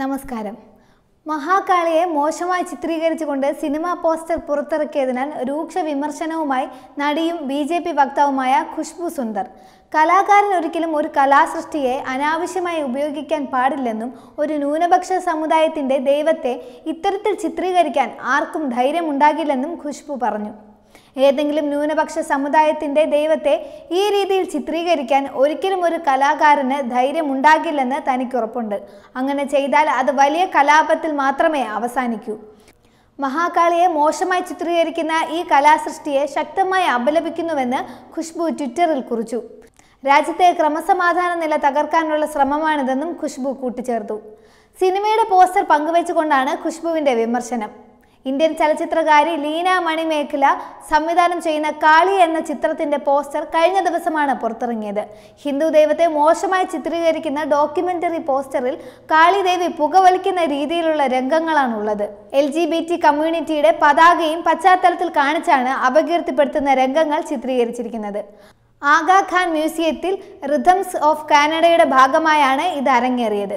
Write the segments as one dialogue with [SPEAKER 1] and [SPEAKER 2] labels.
[SPEAKER 1] നമസ്കാരം മഹാകാളിയെ മോശമായി ചിത്രീകരിച്ചുകൊണ്ട് cinema poster പുറത്തിറക്കിയതിനാൽ രൂക്ഷ വിമർശനവുമായി നടിയും ബി ജെ പി വക്താവുമായ ഖുഷ്ബു സുന്ദർ കലാകാരൻ ഒരിക്കലും ഒരു കലാസൃഷ്ടിയെ അനാവശ്യമായി ഉപയോഗിക്കാൻ പാടില്ലെന്നും ഒരു ന്യൂനപക്ഷ സമുദായത്തിൻ്റെ ദൈവത്തെ ഇത്തരത്തിൽ ചിത്രീകരിക്കാൻ ആർക്കും ധൈര്യമുണ്ടാകില്ലെന്നും ഖുഷ്ബു പറഞ്ഞു ഏതെങ്കിലും ന്യൂനപക്ഷ സമുദായത്തിൻ്റെ ദൈവത്തെ ഈ രീതിയിൽ ചിത്രീകരിക്കാൻ ഒരിക്കലും ഒരു കലാകാരന് തനിക്ക് തനിക്കുറപ്പുണ്ട് അങ്ങനെ ചെയ്താൽ അത് വലിയ കലാപത്തിൽ മാത്രമേ അവസാനിക്കൂ മഹാകാളിയെ മോശമായി ചിത്രീകരിക്കുന്ന ഈ കലാസൃഷ്ടിയെ ശക്തമായി അപലപിക്കുന്നുവെന്ന് ഖുഷ്ബു ട്വിറ്ററിൽ കുറിച്ചു രാജ്യത്തെ ക്രമസമാധാന നില തകർക്കാനുള്ള ശ്രമമാണിതെന്നും ഖുഷ്ബു കൂട്ടിച്ചേർത്തു സിനിമയുടെ പോസ്റ്റർ പങ്കുവെച്ചുകൊണ്ടാണ് ഖുഷ്ബുവിൻ്റെ വിമർശനം ഇന്ത്യൻ ചലച്ചിത്രകാരി ലീന മണിമേഖല സംവിധാനം ചെയ്യുന്ന കാളി എന്ന ചിത്രത്തിന്റെ പോസ്റ്റർ കഴിഞ്ഞ ദിവസമാണ് പുറത്തിറങ്ങിയത് ഹിന്ദു ദൈവത്തെ മോശമായി ചിത്രീകരിക്കുന്ന ഡോക്യുമെന്ററി പോസ്റ്ററിൽ കാളിദേവി പുകവലിക്കുന്ന രീതിയിലുള്ള ഉള്ളത് എൽ ജി ബി ടി കമ്മ്യൂണിറ്റിയുടെ പതാകയും പശ്ചാത്തലത്തിൽ കാണിച്ചാണ് അപകീർത്തിപ്പെടുത്തുന്ന രംഗങ്ങൾ ചിത്രീകരിച്ചിരിക്കുന്നത് ആഗാഖാൻ മ്യൂസിയത്തിൽ റിഥംസ് ഓഫ് കാനഡയുടെ ഭാഗമായാണ് ഇത് അരങ്ങേറിയത്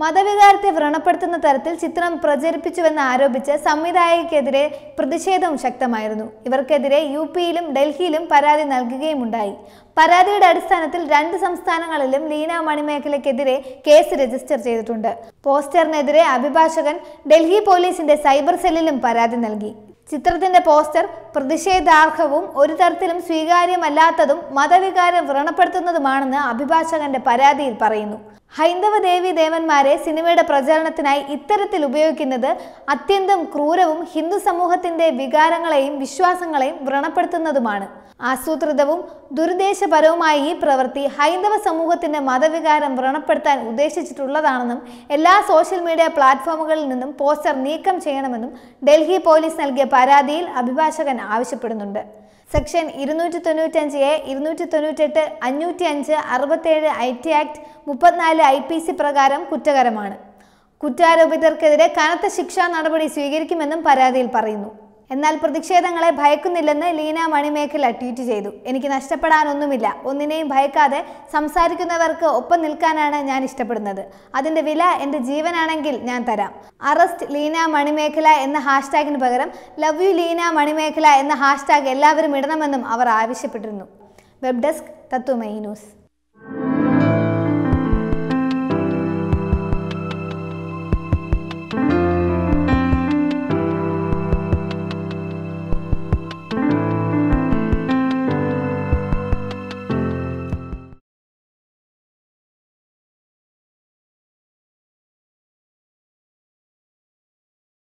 [SPEAKER 1] മതവികാരത്തെ വ്രണപ്പെടുത്തുന്ന തരത്തിൽ ചിത്രം പ്രചരിപ്പിച്ചുവെന്ന് ആരോപിച്ച് സംവിധായകക്കെതിരെ പ്രതിഷേധവും ശക്തമായിരുന്നു ഇവർക്കെതിരെ യു പിയിലും ഡൽഹിയിലും പരാതി നൽകുകയുമുണ്ടായി പരാതിയുടെ അടിസ്ഥാനത്തിൽ രണ്ട് സംസ്ഥാനങ്ങളിലും ലീന മണിമേഖലയ്ക്കെതിരെ കേസ് രജിസ്റ്റർ ചെയ്തിട്ടുണ്ട് പോസ്റ്ററിനെതിരെ അഭിഭാഷകൻ ഡൽഹി പോലീസിന്റെ സൈബർ സെല്ലിലും പരാതി നൽകി ചിത്രത്തിന്റെ പോസ്റ്റർ പ്രതിഷേധാർഹവും ഒരു തരത്തിലും സ്വീകാര്യമല്ലാത്തതും മതവികാരം വ്രണപ്പെടുത്തുന്നതുമാണെന്ന് അഭിഭാഷകന്റെ പരാതിയിൽ പറയുന്നു ഹൈന്ദവ ദേവി ദേവന്മാരെ സിനിമയുടെ പ്രചരണത്തിനായി ഇത്തരത്തിൽ ഉപയോഗിക്കുന്നത് അത്യന്തം ക്രൂരവും ഹിന്ദു സമൂഹത്തിന്റെ വികാരങ്ങളെയും വിശ്വാസങ്ങളെയും വ്രണപ്പെടുത്തുന്നതുമാണ് ആസൂത്രിതവും ദുരുദ്ദേശപരവുമായ ഈ പ്രവൃത്തി ഹൈന്ദവ സമൂഹത്തിന്റെ മതവികാരം വ്രണപ്പെടുത്താൻ ഉദ്ദേശിച്ചിട്ടുള്ളതാണെന്നും എല്ലാ സോഷ്യൽ മീഡിയ പ്ലാറ്റ്ഫോമുകളിൽ നിന്നും പോസ്റ്റർ നീക്കം ചെയ്യണമെന്നും ഡൽഹി പോലീസ് നൽകിയ പരാതിയിൽ അഭിഭാഷകൻ ആവശ്യപ്പെടുന്നുണ്ട് സെക്ഷൻ ഇരുന്നൂറ്റി തൊണ്ണൂറ്റഞ്ച് എ ഇരുന്നൂറ്റി തൊണ്ണൂറ്റെട്ട് അഞ്ഞൂറ്റി അഞ്ച് അറുപത്തേഴ് ഐ ടി ആക്ട് മുപ്പത്തിനാല് നിലവിലെ ഐ പി സി പ്രകാരം കുറ്റകരമാണ് കുറ്റാരോപിതർക്കെതിരെ കനത്ത ശിക്ഷാ നടപടി സ്വീകരിക്കുമെന്നും പരാതിയിൽ പറയുന്നു എന്നാൽ പ്രതിഷേധങ്ങളെ ഭയക്കുന്നില്ലെന്ന് ലീന മണിമേഖല ട്വീറ്റ് ചെയ്തു എനിക്ക് നഷ്ടപ്പെടാനൊന്നുമില്ല ഒന്നിനെയും ഭയക്കാതെ സംസാരിക്കുന്നവർക്ക് ഒപ്പം നിൽക്കാനാണ് ഞാൻ ഇഷ്ടപ്പെടുന്നത് അതിൻ്റെ വില എൻ്റെ ജീവനാണെങ്കിൽ ഞാൻ തരാം അറസ്റ്റ് ലീന മണിമേഖല എന്ന ഹാഷ്ടാഗിന് പകരം ലവ് യു ലീന മണിമേഖല എന്ന ഹാഷ്ടാഗ് എല്ലാവരും ഇടണമെന്നും അവർ ആവശ്യപ്പെട്ടിരുന്നു വെബ് ഡെസ്ക് തത്വമൈ ന്യൂസ്